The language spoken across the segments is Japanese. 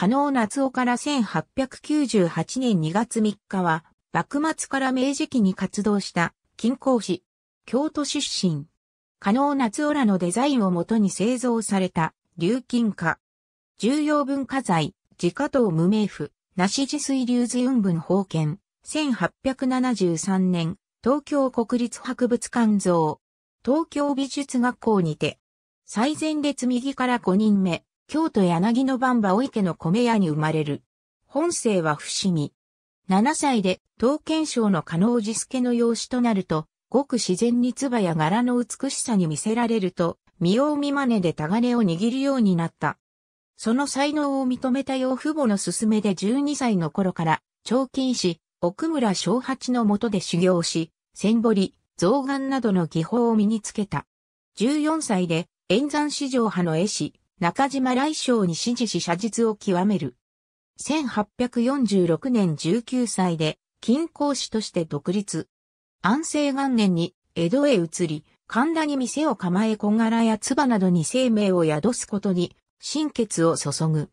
加納夏夫から1898年2月3日は、幕末から明治期に活動した金工師、京都出身。加納夏夫らのデザインをもとに製造された流金化。重要文化財、自家等無名府、梨地水流図雲文封建。1873年、東京国立博物館像。東京美術学校にて。最前列右から5人目。京都柳の番場お池の米屋に生まれる。本性は伏見。7歳で、刀剣賞の加納寺助の養子となると、ごく自然に唾や柄の美しさに見せられると、見よう見真似で鋼を握るようになった。その才能を認めた養父母の勧めで12歳の頃から、長金師、奥村昭八の下で修行し、千堀、造眼などの技法を身につけた。14歳で、円山市場派の絵師、中島来将に支持し写実を極める。1846年19歳で、金工師として独立。安政元年に江戸へ移り、神田に店を構え小柄や唾などに生命を宿すことに、心血を注ぐ。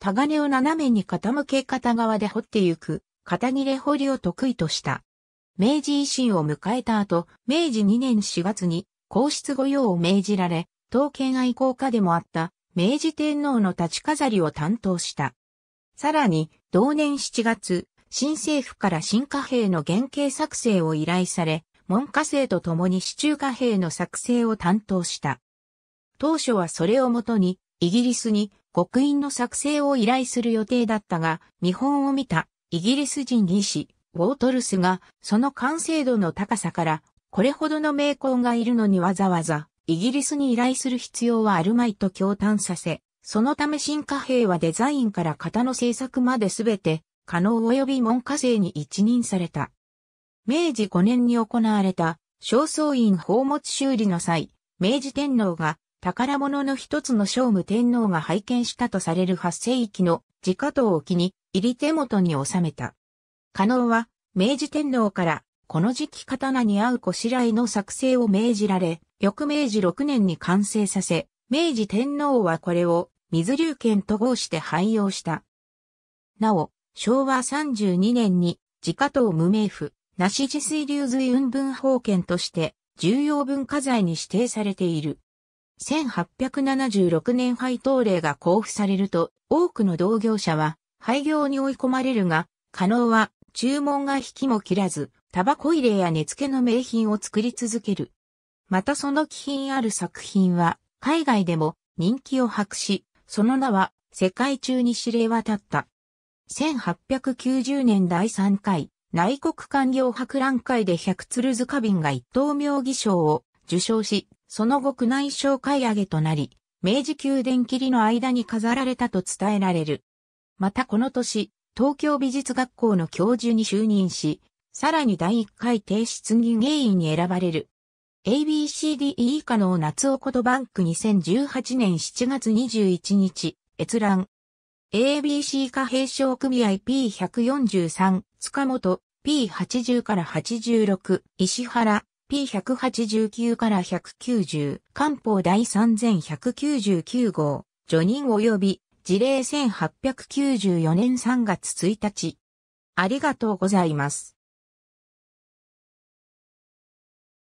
タガネを斜めに傾け片側で掘ってゆく、片切れ掘りを得意とした。明治維新を迎えた後、明治2年4月に皇室御用を命じられ、刀剣愛好家でもあった明治天皇の立ち飾りを担当した。さらに、同年7月、新政府から新貨幣の原型作成を依頼され、文科生と共に市中貨幣の作成を担当した。当初はそれをもとに、イギリスに刻印の作成を依頼する予定だったが、見本を見たイギリス人医師、ウォートルスが、その完成度の高さから、これほどの名工がいるのにわざわざ、イギリスに依頼する必要はあるまいと驚嘆させ、そのため新貨幣はデザインから型の制作まで全て可能及び文科生に一任された。明治5年に行われた正倉院宝物修理の際、明治天皇が宝物の一つの聖武天皇が拝見したとされる8世紀の自家刀を機に入り手元に収めた。可能は明治天皇からこの時期刀に合うこしらえの作成を命じられ、翌明治6年に完成させ、明治天皇はこれを水流圏と合して廃用した。なお、昭和32年に自家党無名府、なし治水流水運分法圏として重要文化財に指定されている。1876年配当令が交付されると、多くの同業者は廃業に追い込まれるが、可能は注文が引きも切らず、タバコ入れや根付けの名品を作り続ける。またその気品ある作品は海外でも人気を博し、その名は世界中に知れ渡った。1890年第3回内国官僚博覧会で百鶴塚瓶が一等妙義賞を受賞し、その後宮内省会上げとなり、明治宮殿切りの間に飾られたと伝えられる。またこの年、東京美術学校の教授に就任し、さらに第1回提出議員に選ばれる ABCDE 以下の夏おことバンク2018年7月21日、閲覧。ABC 化平商組合 P143、塚本 P80 から86、石原 P189 から190、官報第3199号、助任及び事例1894年3月1日。ありがとうございます。